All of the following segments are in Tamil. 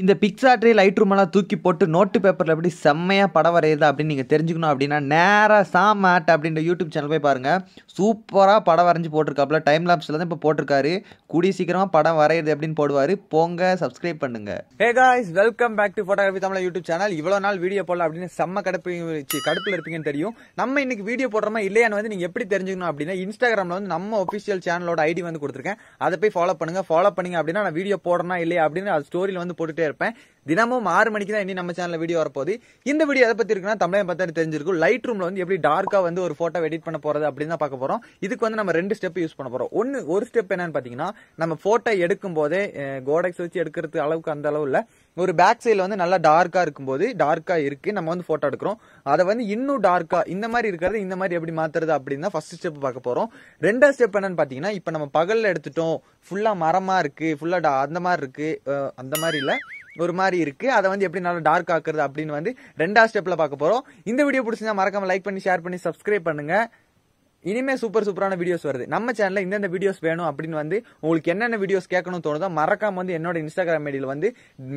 இந்த பிக்சார்ட்ரி லைட் ரூமெல்லாம் தூக்கி போட்டு நோட்டு பேப்பரில் எப்படி செம்மையாக படம் வரையுது அப்படின்னு நீங்கள் தெரிஞ்சுக்கணும் அப்படின்னா நேராக சாம் ஆட் அப்படின்ற யூடியூப் சேனல் போய் பாருங்கள் சூப்பராக படம் வரைஞ்சி போட்டிருக்காப்புல டைம் லாப்ஸில் தான் இப்போ போட்டிருக்காரு கூடி சீக்கிரமாக படம் வரையுது அப்படின்னு போடுவார் போங்க சப்ஸ்கிரைப் பண்ணுங்கள் hey guys welcome back to photography Tamil YouTube channel இவ்வளோ நாள் வீடியோ போடல அப்படின்னு செம்ம கடுப்பு கடுப்பில் இருப்பீங்கன்னு தெரியும் நம்ம இன்னைக்கு வீடியோ போடுறோமா இல்லையான்னு வந்து நீங்கள் எப்படி தெரிஞ்சுக்கணும் அப்படின்னா இன்ஸ்டாகிராமில் வந்து நம்ம ஒஃபிஷியல் சேனலோட ஐடி வந்து கொடுத்துருக்கேன் அதை போய் ஃபாலோ பண்ணுங்கள் ஃபாலோ பண்ணிங்க அப்படின்னா நான் வீடியோ போடுறேன்னா இல்லையா அப்படின்னு அது ஸ்டோரியில் வந்து போட்டுட்டு இருப்பேன் தினமும் ஆறு மணிக்கு தான் இனி நம்ம சேனலில் வீடியோ வரப்போகுது இந்த வீடியோ எதை பற்றி இருக்குன்னா தமிழை பார்த்தா தெரிஞ்சிருக்கும் லைட் ரூமில் வந்து எப்படி டார்க்காக வந்து ஒரு ஃபோட்டோ எடிட் பண்ண போகிறது அப்படின்னு தான் பார்க்க போகிறோம் இதுக்கு வந்து நம்ம ரெண்டு ஸ்டெப் யூஸ் பண்ண போகிறோம் ஒன்று ஒரு ஸ்டெப் என்னன்னு பார்த்தீங்கன்னா நம்ம ஃபோட்டோ எடுக்கும் போதே கோடெக்ஸ் வச்சு எடுக்கிறது அளவுக்கு அந்த அளவு இல்லை ஒரு பேக் சைடில் வந்து நல்லா டார்க்காக இருக்கும்போது டார்க்காக இருக்குது நம்ம வந்து ஃபோட்டோ எடுக்கிறோம் அதை வந்து இன்னும் டார்க்காக இந்த மாதிரி இருக்கிறது இந்த மாதிரி எப்படி மாத்துறது அப்படின்னு தான் ஃபர்ஸ்ட் ஸ்டெப் பார்க்க போகிறோம் ரெண்டாவது ஸ்டெப் என்னன்னு பார்த்தீங்கன்னா இப்போ நம்ம பகலில் எடுத்துட்டோம் ஃபுல்லாக மரமாக இருக்குது ஃபுல்லாக அந்த மாதிரி இருக்குது அந்த மாதிரி இல்லை ஒரு மாதிரி இருக்கு அதை வந்து எப்படி நல்லா டார்க் ஆக்குறது அப்படின்னு வந்து ரெண்டா ஸ்டெப்ல பார்க்க போறோம் இந்த வீடியோ பிடிச்சிருந்தா மறக்காம லைக் பண்ணி ஷேர் பண்ணி சப்ஸ்கிரைப் பண்ணுங்க இனிமே சூப்பர் சூப்பரான வீடியோஸ் வருது நம்ம சேனல்ல இந்தந்த வீடியோஸ் வேணும் அப்படின்னு வந்து உங்களுக்கு என்னென்ன வீடியோஸ் கேட்கணும் தோணுதோ மறக்காம வந்து என்னோட இன்ஸ்டாகிராம் ஐடியில் வந்து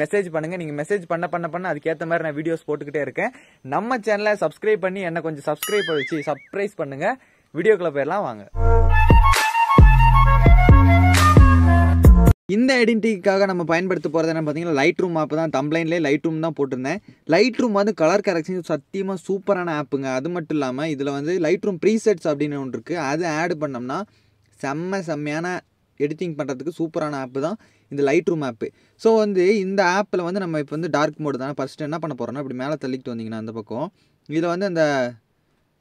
மெசேஜ் பண்ணுங்க நீங்க மெசேஜ் பண்ண பண்ண பண்ண அதுக்கேற்ற மாதிரி நான் வீடியோஸ் போட்டுக்கிட்டே இருக்கேன் நம்ம சேனலை சப்ஸ்கிரைப் பண்ணி என்ன கொஞ்சம் சப்ஸ்கிரைப் வச்சு சர்ப்ரைஸ் பண்ணுங்க வீடியோக்குள்ள போயிடலாம் வாங்க இந்த ஐடென்டிட்டிக்காக நம்ம பயன்படுத்த போகிறது என்ன பார்த்தீங்கன்னா லைட் ரூம் ஆப் தான் தம்ப்ளைன்லேயே லைட் ரூம் தான் போட்டிருந்தேன் லைட் ரூம் வந்து கலர் கரெக்ஷன் சத்தியமாக சூப்பரான ஆப்புங்க அது மட்டும் இல்லாமல் இதில் வந்து லைட் ரூம் ப்ரீசெட்ஸ் அப்படின்னு ஒன்று இருக்குது அது ஆட் பண்ணோம்னா செம்ம செம்மையான எடிட்டிங் பண்ணுறதுக்கு சூப்பரான ஆப்பு தான் இந்த லைட் ரூம் ஆப்பு ஸோ வந்து இந்த ஆப்பில் வந்து நம்ம இப்போ வந்து டார்க் மோடு தானே ஃபஸ்ட்டு என்ன பண்ண போகிறோம்னா இப்படி மேலே தள்ளிக்கிட்டு வந்தீங்கன்னா அந்த பக்கம் இதில் வந்து அந்த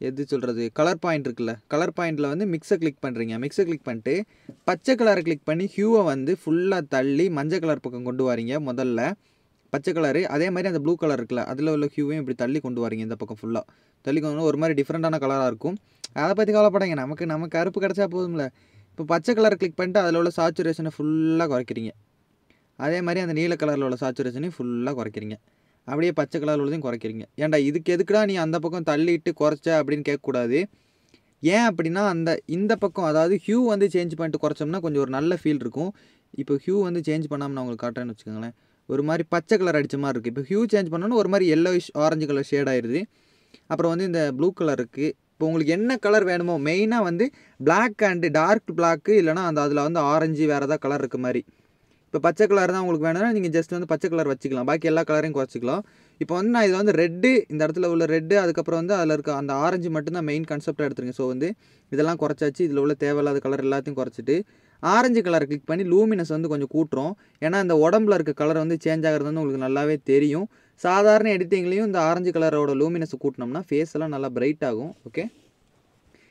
எது சொல்கிறது கலர் பாயிண்ட் இருக்குல்ல கலர் பாயிண்ட்டில் வந்து மிக்ஸை கிளிக் பண்ணுறீங்க மிக்ஸை கிளிக் பண்ணிட்டு பச்சை கலரை கிளிக் பண்ணி ஹியூவை வந்து ஃபுல்லாக தள்ளி மஞ்சள் கலர் பக்கம் கொண்டு வரீங்க முதல்ல பச்சை கலரு அதே மாதிரி அந்த ப்ளூ கலர் இருக்குல்ல அதில் உள்ள ஹியூவையும் இப்படி தள்ளி கொண்டு வரீங்க இந்த பக்கம் ஃபுல்லாக தள்ளி கொண்டு வந்து ஒரு மாதிரி டிஃப்ரெண்ட்டான கலராக இருக்கும் அதை பற்றி கவலைப்படாங்க நமக்கு நம்ம கருப்பு கிடச்சா போதும்ல இப்போ பச்சை கலர் கிளிக் பண்ணிட்டு அதில் உள்ள சாச்சுரேஷனை ஃபுல்லாக குறைக்கிறீங்க அதே மாதிரி அந்த நீல கலரில் உள்ள சாச்சுரேஷனையும் ஃபுல்லாக குறைக்கிறீங்க அப்படியே பச்சை கலர் உள்ளதையும் குறைக்கிறீங்க ஏன்டா இதுக்கு எதுக்குடா நீ அந்த பக்கம் தள்ளிட்டு குறைச்ச அப்படின்னு கேட்கக்கூடாது ஏன் அப்படின்னா அந்த இந்த பக்கம் அதாவது ஹியூ வந்து சேஞ்ச் பண்ணிட்டு குறைச்சோம்னா கொஞ்சம் ஒரு நல்ல ஃபீல் இருக்கும் இப்போ ஹியூ வந்து சேஞ்ச் பண்ணாமல் நான் உங்களுக்கு காட்டுறேன்னு வச்சுக்கோங்களேன் ஒரு மாதிரி பச்சை கலர் அடித்த மாதிரி இருக்குது இப்போ ஹியூ சேஞ்ச் பண்ணோன்னா ஒரு மாதிரி எல்லோ ஆரஞ்சு கலர் ஷேட் ஆயிடுது அப்புறம் வந்து இந்த ப்ளூ கலர் இருக்குது இப்போ உங்களுக்கு என்ன கலர் வேணுமோ மெயினாக வந்து பிளாக் அண்டு டார்க் பிளாக்கு இல்லைனா அந்த அதில் வந்து ஆரஞ்சு வேறு ஏதாவது கலர் இருக்க மாதிரி இப்போ பச்சை கலர் தான் உங்களுக்கு வேணும்னா நீங்கள் ஜஸ்ட் வந்து பச்சை கலர் வச்சுக்கலாம் பாக்கி எல்லா கலரையும் குறைச்சிக்கலாம் இப்போ வந்து நான் இதில் வந்து ரெட்டு இந்த இடத்துல உள்ள ரெட்டு அதுக்கப்புறம் வந்து அதில் இருக்க அந்த ஆரஞ்சு மட்டும்தான் மெயின் கான்செப்டாக எடுத்துருங்க ஸோ வந்து இதெல்லாம் குறைச்சாச்சு இதில் உள்ள தேவையில்லாத கலர் எல்லாத்தையும் குறைச்சிட்டு ஆரஞ்சு கலர் கிளிக் பண்ணி லூமினஸ் வந்து கொஞ்சம் கூட்டுறோம் ஏன்னா இந்த உடம்புல இருக்க கலர் வந்து சேஞ்ச் ஆகிறது வந்து உங்களுக்கு நல்லாவே தெரியும் சாதாரண எடிட்டிங்லேயும் இந்த ஆரஞ்சு கலரோட லூமினஸ் கூட்டினோம்னா ஃபேஸ் எல்லாம் நல்லா பிரைட் ஆகும் ஓகே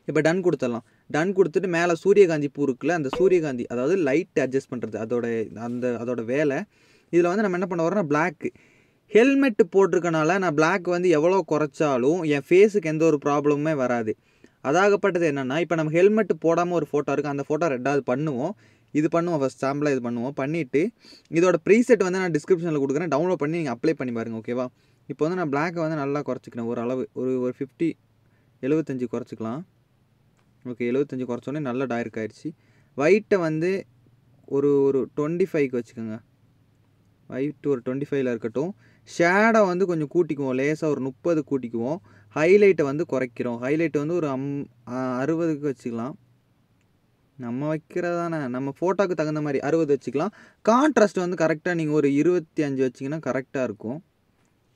இப்போ டன் கொடுத்துடலாம் டன் கொடுத்துட்டு மேலே சூரியகாந்தி பூ இருக்குல்ல அந்த சூரியகாந்தி அதாவது லைட் அட்ஜஸ்ட் பண்ணுறது அதோட அந்த அதோட வேலை இதில் வந்து நம்ம என்ன பண்ண வரோம்னா பிளாக்கு ஹெல்மெட்டு போட்டிருக்கனால நான் பிளாக் வந்து எவ்வளோ குறைச்சாலும் என் ஃபேஸுக்கு எந்த ஒரு ப்ராப்ளமுமே வராது அதாகப்பட்டது என்னென்னா இப்போ நம்ம ஹெல்மெட் போடாமல் ஒரு ஃபோட்டோ இருக்குது அந்த ஃபோட்டோ ரெண்டாவது பண்ணுவோம் இது பண்ணுவோம் ஃபஸ்ட் சாம்பிளாக இது பண்ணுவோம் பண்ணிவிட்டு இதோட ப்ரீசெட் வந்து நான் டிஸ்கிரிப்ஷனில் கொடுக்குறேன் டவுன்லோட் பண்ணி நீங்கள் அப்ளை பண்ணி பாருங்கள் ஓகேவா இப்போ வந்து நான் பிளாக்கை வந்து நல்லா குறைச்சிக்கிறேன் ஓரளவு ஒரு ஒரு ஃபிஃப்டி எழுபத்தஞ்சி குறைச்சிக்கலாம் ஓகே எழுபத்தஞ்சி குறைச்சோடனே நல்லா டார்க் ஆயிடுச்சு ஒயிட்டை வந்து ஒரு ஒரு டுவெண்ட்டி ஃபைவ்க்கு வச்சுக்கோங்க ஒயிட் ஒரு டுவெண்ட்டி ஃபைவ்ல இருக்கட்டும் ஷேடை வந்து கொஞ்சம் கூட்டிக்குவோம் லேசாக ஒரு முப்பது கூட்டிக்குவோம் ஹைலைட்டை வந்து குறைக்கிறோம் ஹைலைட் வந்து ஒரு அம் அறுபதுக்கு வச்சுக்கலாம் நம்ம வைக்கிறதானே நம்ம ஃபோட்டோக்கு தகுந்த மாதிரி அறுபது வச்சுக்கலாம் கான்ட்ராஸ்ட் வந்து கரெக்டாக நீங்கள் ஒரு இருபத்தி அஞ்சு வச்சிங்கன்னா கரெக்டாக இருக்கும்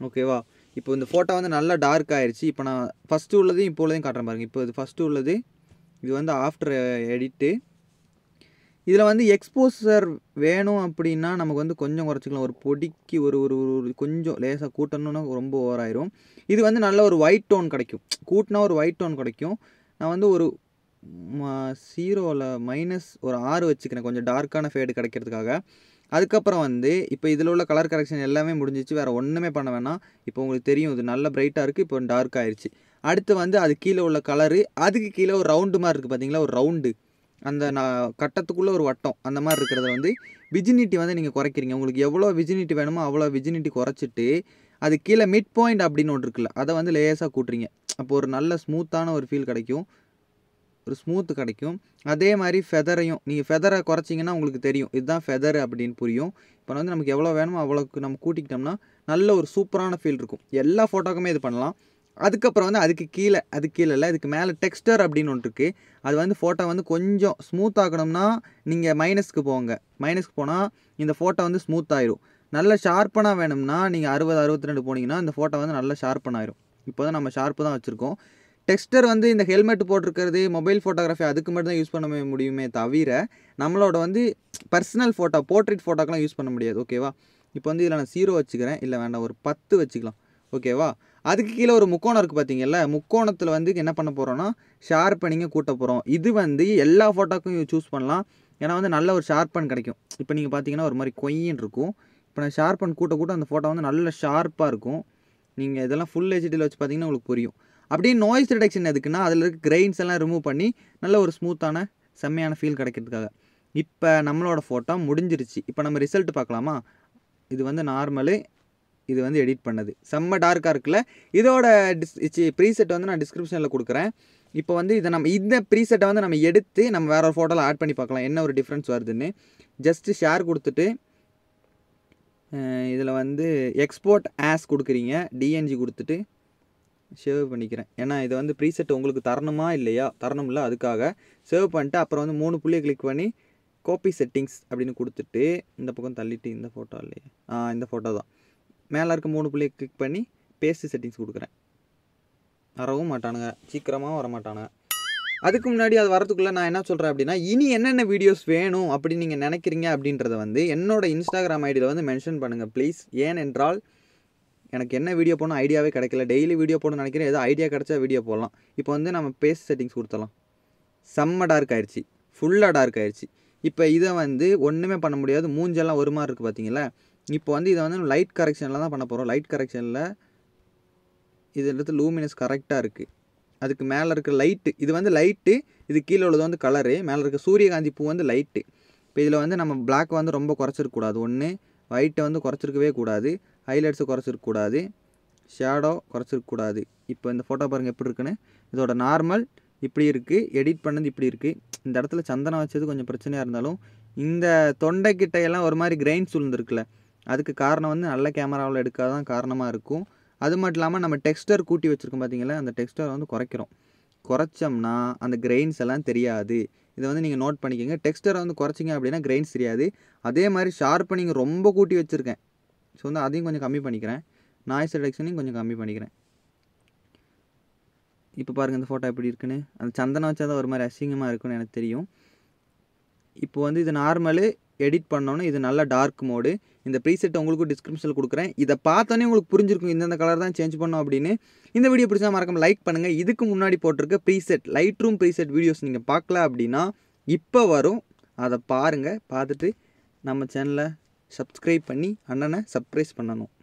ஓகேவா இப்போ இந்த ஃபோட்டோ வந்து நல்லா டார்க் ஆயிடுச்சு இப்போ நான் ஃபஸ்ட்டு உள்ளதையும் இப்போ உள்ளதையும் காட்டுறேன் பாருங்கள் இப்போ இது ஃபஸ்ட்டு உள்ளது இது வந்து ஆஃப்டர் எடிட்டு இதில் வந்து எக்ஸ்போசர் வேணும் அப்படின்னா நமக்கு வந்து கொஞ்சம் குறைச்சிக்கலாம் ஒரு பொடிக்கு ஒரு ஒரு ஒரு கொஞ்சம் லேசாக கூட்டணுன்னா ரொம்ப ஓவராயிரும் இது வந்து நல்ல ஒரு ஒயிட் டோன் கிடைக்கும் கூட்டினா ஒரு ஒயிட் டோன் கிடைக்கும் நான் வந்து ஒரு ஜீரோவில் மைனஸ் ஒரு ஆறு வச்சுக்கிறேன் கொஞ்சம் டார்க்கான ஃபேடு கிடைக்கிறதுக்காக அதுக்கப்புறம் வந்து இப்போ இதில் உள்ள கலர் கரெக்ஷன் எல்லாமே முடிஞ்சிச்சு வேறு ஒன்றுமே பண்ண வேணாம் இப்போ உங்களுக்கு தெரியும் இது நல்ல பிரைட்டாக இருக்குது இப்போ டார்க் ஆயிடுச்சு அடுத்து வந்து அது கீழே உள்ள கலரு அதுக்கு கீழே ஒரு ரவுண்டு மாதிரி இருக்குது பார்த்தீங்களா ஒரு ரவுண்டு அந்த நான் கட்டத்துக்குள்ளே ஒரு வட்டம் அந்த மாதிரி இருக்கிறத வந்து விஜினிட்டி வந்து நீங்கள் குறைக்கிறீங்க உங்களுக்கு எவ்வளோ விஜினிட்டி வேணுமோ அவ்வளோ விஜினிட்டி குறைச்சிட்டு அது கீழே மிட் பாயிண்ட் அப்படின்னு ஒன்று இருக்குல்ல அதை வந்து லேசாக கூட்டுறீங்க அப்போ ஒரு நல்ல ஸ்மூத்தான ஒரு ஃபீல் கிடைக்கும் ஒரு ஸ்மூத்து கிடைக்கும் அதே மாதிரி ஃபெதரையும் நீங்கள் ஃபெதரை குறைச்சிங்கன்னா உங்களுக்கு தெரியும் இதுதான் ஃபெதர் அப்படின்னு புரியும் இப்போ வந்து நமக்கு எவ்வளோ வேணுமோ அவ்வளோக்கு நம்ம கூட்டிக்கிட்டோம்னா நல்ல ஒரு சூப்பரான ஃபீல் இருக்கும் எல்லா ஃபோட்டோக்குமே இது பண்ணலாம் அதுக்கப்புறம் வந்து அதுக்கு கீழே அதுக்கு கீழே இல்லை இதுக்கு மேலே டெக்ஸ்டர் அப்படின்னு ஒன்று இருக்குது அது வந்து ஃபோட்டோ வந்து கொஞ்சம் ஸ்மூத் ஆகணும்னா நீங்கள் மைனஸ்க்கு போங்க மைனஸ்க்கு போனால் இந்த ஃபோட்டோ வந்து ஸ்மூத் ஆயிரும் நல்ல ஷார்ப்பனாக வேணும்னா நீங்கள் அறுபது அறுபத்தி ரெண்டு போனீங்கன்னா இந்த ஃபோட்டோ வந்து நல்லா ஷார்ப்பன் ஆயிரும் இப்போ தான் நம்ம ஷார்ப்பு தான் வச்சுருக்கோம் டெக்ஸ்டர் வந்து இந்த ஹெல்மெட் போட்டிருக்கிறது மொபைல் ஃபோட்டோகிராஃபி அதுக்கு மட்டும் தான் யூஸ் பண்ண முடியுமே தவிர நம்மளோட வந்து பர்சனல் ஃபோட்டோ போர்ட்ரேட் ஃபோட்டோக்கெலாம் யூஸ் பண்ண முடியாது ஓகேவா இப்போ வந்து இதில் நான் ஜீரோ வச்சுக்கிறேன் இல்லை வேண்டாம் ஒரு பத்து வச்சுக்கலாம் ஓகேவா அதுக்கு கீழே ஒரு முக்கோணம் இருக்குது பார்த்தீங்கல்ல முக்கோணத்தில் வந்து என்ன பண்ண போகிறோன்னா ஷார்ப்பனிங்கை கூட்ட போகிறோம் இது வந்து எல்லா ஃபோட்டோக்கும் சூஸ் பண்ணலாம் ஏன்னா வந்து நல்ல ஒரு ஷார்ப்பன் கிடைக்கும் இப்போ நீங்கள் பார்த்தீங்கன்னா ஒரு மாதிரி கொய்யின் இருக்கும் இப்போ நான் ஷார்ப்பன் கூட்ட கூட்ட அந்த ஃபோட்டோ வந்து நல்ல ஷார்ப்பாக இருக்கும் நீங்கள் இதெல்லாம் ஃபுல் ஹெச்டியில் வச்சு பார்த்தீங்கன்னா உங்களுக்கு புரியும் அப்படியே நாய்ஸ் ரிடக்ஷன் எதுக்குன்னா அதில் இருக்க கிரெயின்ஸ் எல்லாம் ரிமூவ் பண்ணி நல்ல ஒரு ஸ்மூத்தான செம்மையான ஃபீல் கிடைக்கிறதுக்காக இப்போ நம்மளோட ஃபோட்டோ முடிஞ்சிருச்சு இப்போ நம்ம ரிசல்ட் பார்க்கலாமா இது வந்து நார்மலு இது வந்து எடிட் பண்ணது செம்ம டார்க்காக இருக்குல்ல இதோட டிஸ் ப்ரீசெட் வந்து நான் டிஸ்கிரிப்ஷனில் கொடுக்குறேன் இப்போ வந்து இதை நம்ம இந்த ப்ரீசெட்டை வந்து நம்ம எடுத்து நம்ம வேறு ஒரு ஃபோட்டோவில் ஆட் பண்ணி பார்க்கலாம் என்ன ஒரு டிஃப்ரென்ஸ் வருதுன்னு ஜஸ்ட்டு ஷேர் கொடுத்துட்டு இதில் வந்து எக்ஸ்போர்ட் ஆஸ் கொடுக்குறீங்க டிஎன்ஜி கொடுத்துட்டு சேவ் பண்ணிக்கிறேன் ஏன்னா இதை வந்து ப்ரீசெட் உங்களுக்கு தரணுமா இல்லையா தரணும்ல அதுக்காக சேவ் பண்ணிட்டு அப்புறம் வந்து மூணு புள்ளியை கிளிக் பண்ணி கோப்பி செட்டிங்ஸ் அப்படின்னு கொடுத்துட்டு இந்த பக்கம் தள்ளிட்டு இந்த ஃபோட்டோ இல்லையா ஆ இந்த ஃபோட்டோ தான் மேலே இருக்க மூணு புள்ளியை கிளிக் பண்ணி பேஸ்ட் செட்டிங்ஸ் கொடுக்குறேன் வரவும் மாட்டானுங்க சீக்கிரமாக வர மாட்டானுங்க அதுக்கு முன்னாடி அது வரதுக்குள்ளே நான் என்ன சொல்கிறேன் அப்படின்னா இனி என்னென்ன வீடியோஸ் வேணும் அப்படின்னு நீங்கள் நினைக்கிறீங்க அப்படின்றத வந்து என்னோடய இன்ஸ்டாகிராம் ஐடியில் வந்து மென்ஷன் பண்ணுங்கள் ப்ளீஸ் ஏனென்றால் எனக்கு என்ன வீடியோ போடணும் ஐடியாவே கிடைக்கல டெய்லி வீடியோ போடணும்னு நினைக்கிறேன் ஏதோ ஐடியா கிடச்சா வீடியோ போடலாம் இப்போ வந்து நம்ம பேஸ் செட்டிங்ஸ் கொடுத்தலாம் செம்ம டார்க் ஆயிடுச்சு ஃபுல்லாக டார்க் ஆயிடுச்சு இப்போ இதை வந்து ஒன்றுமே பண்ண முடியாது மூஞ்செல்லாம் ஒரு மாதிரி இருக்குது பார்த்தீங்களா இப்போ வந்து இதை வந்து லைட் கரெக்ஷனில் தான் பண்ண போகிறோம் லைட் கரெக்ஷனில் இது எடுத்து லூமினஸ் கரெக்டாக இருக்குது அதுக்கு மேலே இருக்க லைட்டு இது வந்து லைட்டு இது கீழே உள்ளது வந்து கலரு மேலே இருக்க சூரியகாந்தி பூ வந்து லைட்டு இப்போ இதில் வந்து நம்ம பிளாக் வந்து ரொம்ப குறைச்சிருக்கக்கூடாது ஒன்று ஒயிட்டை வந்து குறைச்சிருக்கவே கூடாது ஹைலைட்ஸை குறைச்சிருக்கக்கூடாது ஷேடோ குறைச்சிருக்கக்கூடாது இப்போ இந்த ஃபோட்டோ பாருங்கள் எப்படி இருக்குன்னு இதோட நார்மல் இப்படி இருக்குது எடிட் பண்ணது இப்படி இருக்குது இந்த இடத்துல சந்தனம் வச்சது கொஞ்சம் பிரச்சனையாக இருந்தாலும் இந்த தொண்டைக்கிட்டையெல்லாம் ஒரு மாதிரி கிரைன்ஸ் உழுந்துருக்குல்ல அதுக்கு காரணம் வந்து நல்ல கேமராவில் எடுக்காத தான் காரணமாக இருக்கும் அது மட்டும் இல்லாமல் நம்ம டெக்ஸ்டர் கூட்டி வச்சுருக்கோம் பார்த்தீங்களா அந்த டெக்ஸ்டர் வந்து குறைக்கிறோம் குறைச்சோம்னா அந்த கிரெயின்ஸ் எல்லாம் தெரியாது இதை வந்து நீங்கள் நோட் பண்ணிக்கோங்க டெக்ஸ்டரை வந்து குறைச்சிங்க அப்படின்னா கிரெயின்ஸ் தெரியாது அதே மாதிரி ஷார்ப்பனிங் ரொம்ப கூட்டி வச்சுருக்கேன் ஸோ வந்து அதையும் கொஞ்சம் கம்மி பண்ணிக்கிறேன் நாய்ஸ் ரிடக்ஷனையும் கொஞ்சம் கம்மி பண்ணிக்கிறேன் இப்போ பாருங்கள் இந்த ஃபோட்டோ எப்படி இருக்குன்னு அந்த சந்தனம் வச்சா தான் ஒரு மாதிரி அசிங்கமாக இருக்குன்னு எனக்கு தெரியும் இப்போ வந்து இது நார்மலு எடிட் பண்ணோன்னே இது நல்ல டார்க் மோடு இந்த ப்ரீசெட் உங்களுக்கும் டிஸ்கிரிப்ஷனில் கொடுக்குறேன் இதை பார்த்தோன்னே உங்களுக்கு புரிஞ்சிருக்கும் இந்தந்த கலர் தான் சேஞ்ச் பண்ணோம் அப்படின்னு இந்த வீடியோ பிடிச்சா மறக்காம லைக் பண்ணுங்கள் இதுக்கு முன்னாடி போட்டிருக்க preset light room preset videos நீங்கள் பார்க்கல அப்படின்னா இப்போ வரும் அதை பாருங்கள் பார்த்துட்டு நம்ம சேனலை சப்ஸ்கிரைப் பண்ணி அண்ணனை சர்ப்ரைஸ் பண்ணணும்